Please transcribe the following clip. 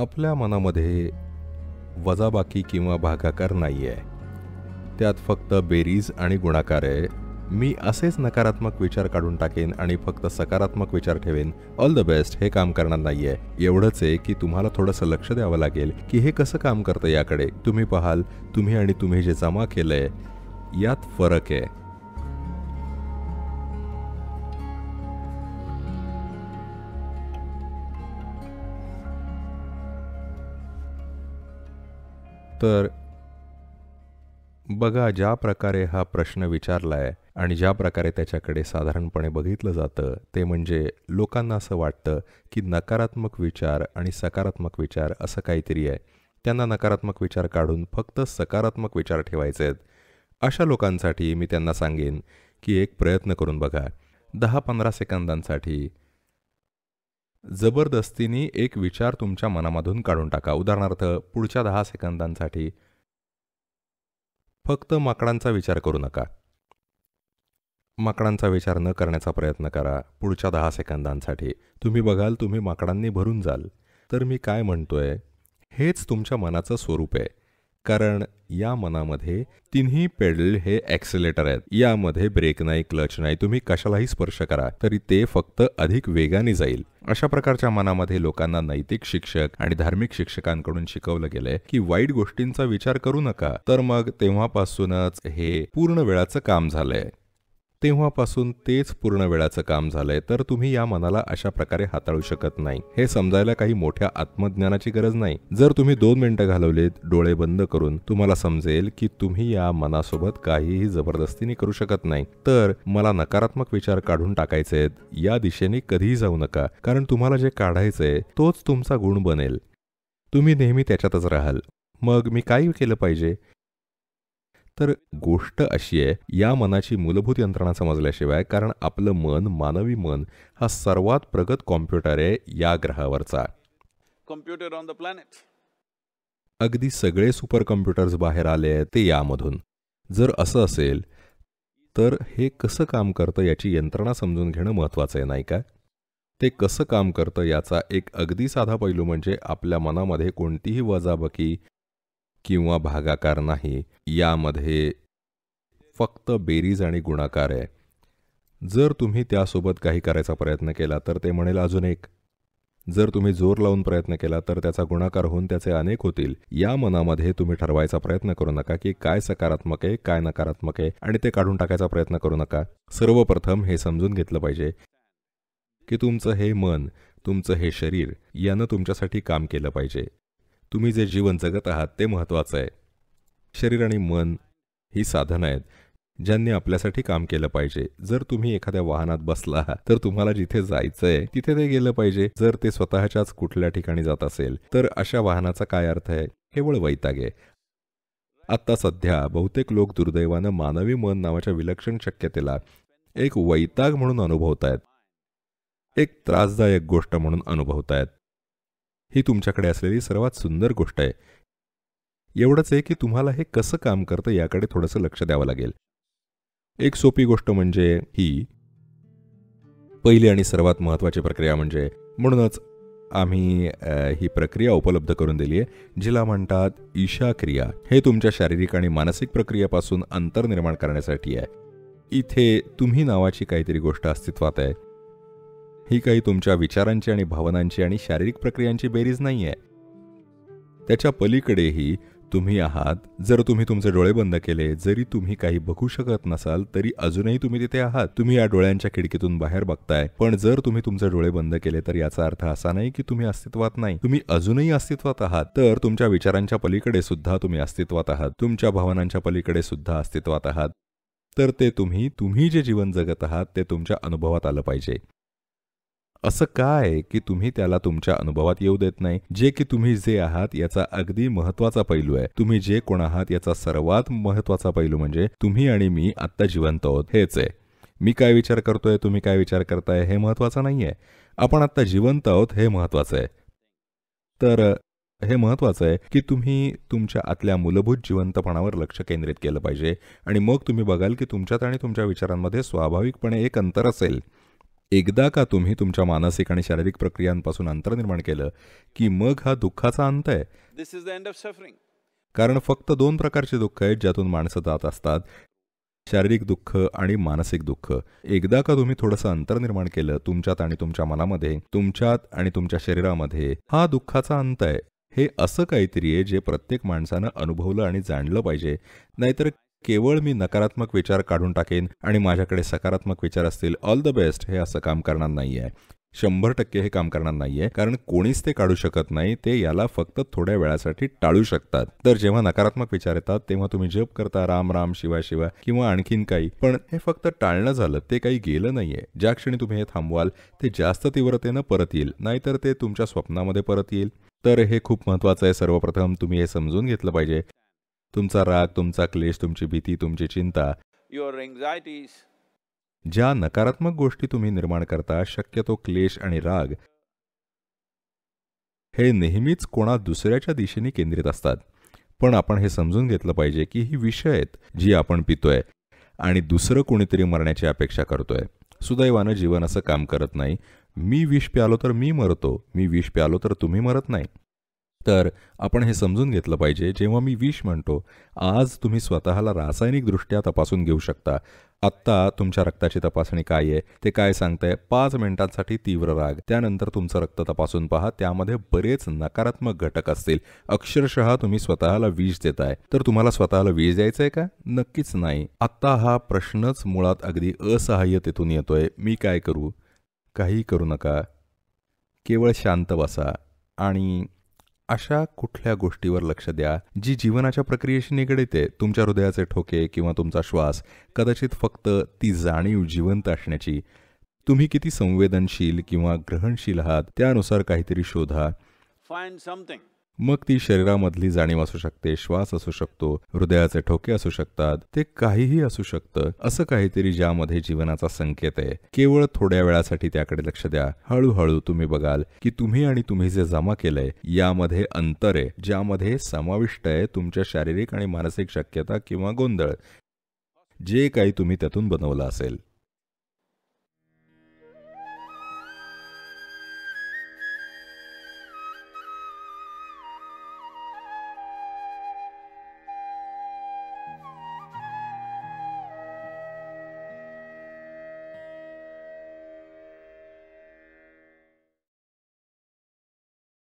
आपल्या मनामध्ये वजाबाकी किंवा भागाकार नाही आहे त्यात फक्त बेरीज आणि गुणाकार आहे मी असेच नकारात्मक विचार काढून टाकेन आणि फक्त सकारात्मक विचार ठेवेन ऑल द बेस्ट हे काम करणार नाही आहे एवढंच आहे की तुम्हाला थोडंसं लक्ष द्यावं लागेल की हे कसं काम करतं याकडे तुम्ही पाहाल तुम्ही आणि तुम्ही जे जमा केलं आहे यात फरक आहे तर बघा ज्या प्रकारे हा प्रश्न विचारला आहे आणि ज्या प्रकारे त्याच्याकडे साधारणपणे बघितलं जातं ते म्हणजे लोकांना असं वाटतं की नकारात्मक विचार आणि सकारात्मक विचार असं काहीतरी आहे त्यांना नकारात्मक विचार काढून फक्त सकारात्मक विचार ठेवायचे आहेत अशा लोकांसाठी मी त्यांना सांगेन की एक प्रयत्न करून बघा दहा पंधरा सेकंदांसाठी जबरदस्तीने एक विचार तुमच्या मनामधून काढून टाका उदाहरणार्थ पुढच्या दहा सेकंदांसाठी फक्त माकडांचा विचार करू नका माकडांचा विचार न करण्याचा प्रयत्न करा पुढच्या दहा सेकंदांसाठी तुम्ही बघाल तुम्ही माकडांनी भरून जाल तर मी काय म्हणतोय हेच तुमच्या मनाचं स्वरूप आहे कारण या मनामध्ये तिन्ही पेडल हे ॲक्सिलेटर आहेत यामध्ये ब्रेक नाही क्लच नाही तुम्ही कशालाही स्पर्श करा तरी ते फक्त अधिक वेगाने जाईल अशा प्रकारच्या मनामध्ये लोकांना नैतिक शिक्षक आणि धार्मिक शिक्षकांकडून शिकवलं गेलंय की वाईट गोष्टींचा विचार करू नका तर मग तेव्हापासूनच हे पूर्ण वेळाचं काम झालंय तेव्हापासून तेच पूर्ण वेळाचं काम झालंय तर तुम्ही या मनाला अशा प्रकारे हाताळू शकत नाही हे समजायला काही मोठ्या आत्मज्ञानाची गरज नाही जर तुम्ही दोन मिनिटं घालवलेत डोळे बंद करून तुम्हाला समजेल की तुम्ही या मनासोबत काहीही जबरदस्तीने करू शकत नाही तर मला नकारात्मक विचार काढून टाकायचे आहेत या दिशेने कधीही जाऊ नका कारण तुम्हाला जे काढायचंय तोच तुमचा गुण बनेल तुम्ही नेहमी त्याच्यातच राहाल मग मी काय केलं पाहिजे तर गोष्ट अशी आहे या मनाची मूलभूत यंत्रणा समजल्याशिवाय कारण आपलं मन मानवी मन हा सर्वात प्रगत कॉम्प्युटर आहे या ग्रहावरचा कॉम्प्युटर ऑन द प्लॅनेट अगदी सगळे सुपर कॉम्प्युटर्स बाहेर आले आहेत ते यामधून जर असं असेल तर हे कसं काम करतं याची यंत्रणा समजून घेणं महत्वाचं आहे नाही का ते कसं काम करतं याचा एक अगदी साधा पैलू म्हणजे आपल्या मनामध्ये कोणतीही वजाबकी किंवा भागाकार नाही यामध्ये फक्त बेरीज आणि गुणाकार आहे जर तुम्ही त्यासोबत काही करायचा प्रयत्न केला तर ते म्हणेल अजून एक जर तुम्ही जोर लावून प्रयत्न केला तर त्याचा गुणाकार होऊन त्याचे अनेक होतील या मनामध्ये तुम्ही ठरवायचा प्रयत्न करू नका की काय सकारात्मक आहे काय नकारात्मक आहे आणि ते काढून टाकायचा प्रयत्न करू नका सर्वप्रथम हे समजून घेतलं पाहिजे की तुमचं हे मन तुमचं हे शरीर यानं तुमच्यासाठी काम केलं पाहिजे तुम्ही जे जीवन जगत आहात ते महत्त्वाचं आहे शरीर आणि मन ही साधनं आहेत ज्यांनी आपल्यासाठी काम केलं पाहिजे जर तुम्ही एखाद्या वाहनात बसला तर तुम्हाला जिथे जायचं आहे तिथे ते गेलं पाहिजे जर ते स्वतःच्याच कुठल्या ठिकाणी जात असेल तर अशा वाहनाचा काय अर्थ आहे केवळ वैताग आहे आत्ता सध्या बहुतेक लोक दुर्दैवानं मानवी मन नावाच्या विलक्षण शक्यतेला एक वैताग म्हणून अनुभवतायत एक त्रासदायक गोष्ट म्हणून अनुभवतायत ही तुमच्याकडे असलेली सर्वात सुंदर गोष्ट आहे एवढंच आहे की तुम्हाला हे कसं काम करतं याकडे थोडंसं लक्ष द्यावं लागेल एक सोपी गोष्ट म्हणजे ही पहिली आणि सर्वात महत्त्वाची प्रक्रिया म्हणजे म्हणूनच आम्ही ही प्रक्रिया उपलब्ध करून दिली आहे जिला म्हणतात ईशा क्रिया हे तुमच्या शारीरिक आणि मानसिक प्रक्रियेपासून अंतर निर्माण करण्यासाठी आहे इथे तुम्ही नावाची काहीतरी गोष्ट अस्तित्वात आहे ही काही तुमच्या विचारांची आणि भावनांची आणि शारीरिक प्रक्रियांची बेरीज नाही आहे त्याच्या पलीकडेही तुम्ही आहात जर तुम्ही तुमचे डोळे बंद केले जरी तुम्ही काही बघू शकत नसाल तरी अजूनही तुम्ही तिथे आहात तुम्ही या डोळ्यांच्या खिडकीतून बाहेर बघताय पण जर तुम्ही तुमचे डोळे बंद केले तर याचा अर्थ असा नाही की तुम्ही अस्तित्वात नाही तुम्ही अजूनही अस्तित्वात आहात तर तुमच्या विचारांच्या पलीकडे सुद्धा तुम्ही अस्तित्वात आहात तुमच्या भावनांच्या पलीकडे सुद्धा अस्तित्वात आहात तर ते तुम्ही तुम्ही जे जीवन जगत आहात ते तुमच्या अनुभवात आलं पाहिजे असं काय आहे की तुम्ही त्याला तुमच्या अनुभवात येऊ देत नाही जे की तुम्ही जे आहात याचा अगदी महत्वाचा पैलू आहे तुम्ही जे कोण आहात याचा सर्वात महत्वाचा पैलू म्हणजे तुम्ही आणि मी आत्ता जिवंत आहोत हेच आहे मी काय विचार करतोय तुम्ही काय विचार करताय हे महत्वाचं नाही आहे आपण आत्ता जिवंत आहोत हे महत्वाचं आहे तर हे महत्वाचं आहे की तुम्ही तुमच्या आतल्या मूलभूत जिवंतपणावर लक्ष केंद्रित केलं पाहिजे आणि मग तुम्ही बघाल की तुमच्यात आणि तुमच्या विचारांमध्ये स्वाभाविकपणे एक अंतर असेल एकदा का तुम्ही तुमच्या मानसिक आणि शारीरिक प्रक्रियांपासून अंतर निर्माण केलं की मग हा दुःखाचा अंत आहे this is the end of suffering कारण फक्त दोन प्रकारचे दुःख आहेत ज्यातून माणसं जात असतात शारीरिक दुःख आणि मानसिक दुःख एकदा का तुम्ही थोडंसं अंतर निर्माण केलं तुमच्यात आणि तुमच्या मनामध्ये तुमच्यात आणि तुमच्या शरीरामध्ये हा दुःखाचा अंत आहे हे असं काहीतरी आहे जे प्रत्येक माणसानं अनुभवलं आणि जाणलं पाहिजे नाहीतर केवळ मी नकारात्मक विचार काढून टाकेन आणि माझ्याकडे सकारात्मक विचार असतील ऑल द बेस्ट हे असं काम करणार नाही आहे शंभर टक्के हे काम करणार नाहीये कारण कोणीच ते काढू शकत नाही ते याला फक्त थोड्या वेळासाठी टाळू शकतात तर जेव्हा नकारात्मक विचार येतात तेव्हा तुम्ही जप करता राम राम शिवा शिवा किंवा आणखीन काही पण हे फक्त टाळणं झालं ते काही गेलं नाहीये ज्या क्षणी तुम्ही हे थांबवाल ते जास्त तीव्रतेनं परत येईल नाहीतर ते तुमच्या स्वप्नामध्ये परत येईल तर हे खूप महत्वाचं आहे सर्वप्रथम तुम्ही हे समजून घेतलं पाहिजे तुमचा राग तुमचा क्लेश तुमची भीती तुमची चिंता युअर एन्झायटीज ज्या नकारात्मक गोष्टी तुम्ही निर्माण करता शक्यतो क्लेश आणि राग हे नेहमीच कोणा दुसऱ्याच्या दिशेने केंद्रित असतात पण आपण हे समजून घेतलं पाहिजे की ही विषय आहेत जी आपण पितोय आणि दुसरं कोणीतरी मरण्याची अपेक्षा करतोय सुदैवानं जीवन असं काम करत नाही मी विष प्यालो तर मी मरतो मी विष प्यालो तर तुम्ही मरत नाही तर आपण हे समजून घेतलं पाहिजे जेव्हा मी विष म्हणतो आज तुम्ही स्वतःला रासायनिकदृष्ट्या तपासून घेऊ शकता आत्ता तुमच्या रक्ताची तपासणी काय आहे ते काय आहे पाच मिनिटांसाठी तीव्र राग त्यानंतर तुमचं रक्त तपासून पहा त्यामध्ये बरेच नकारात्मक घटक असतील अक्षरशः तुम्ही स्वतःला विष देताय तर तुम्हाला स्वतःला विष द्यायचं आहे का नक्कीच नाही आत्ता हा प्रश्नच मुळात अगदी असहाय्यतेतून येतोय मी काय करू काही करू नका केवळ शांत बसा आणि अशा कुठल्या गोष्टीवर लक्ष द्या जी जीवनाच्या प्रक्रियेशी निगडित आहे तुमच्या हृदयाचे ठोके किंवा तुमचा श्वास कदाचित फक्त ती जाणीव जिवंत असण्याची तुम्ही किती संवेदनशील किंवा ग्रहणशील आहात त्यानुसार काहीतरी शोधा फायन समथिंग मग ती शरीरामधली जाणीव असू शकते श्वास असू शकतो हृदयाचे ठोके असू शकतात ते काहीही असू शकतं असं काहीतरी ज्यामध्ये जीवनाचा संकेत आहे केवळ थोड्या वेळासाठी त्याकडे लक्ष द्या हळूहळू तुम्ही बघाल की तुम्ही आणि तुम्ही जे जमा केलंय यामध्ये अंतर आहे ज्यामध्ये समाविष्ट आहे तुमच्या शारीरिक आणि मानसिक शक्यता किंवा गोंधळ जे काही तुम्ही त्यातून बनवलं असेल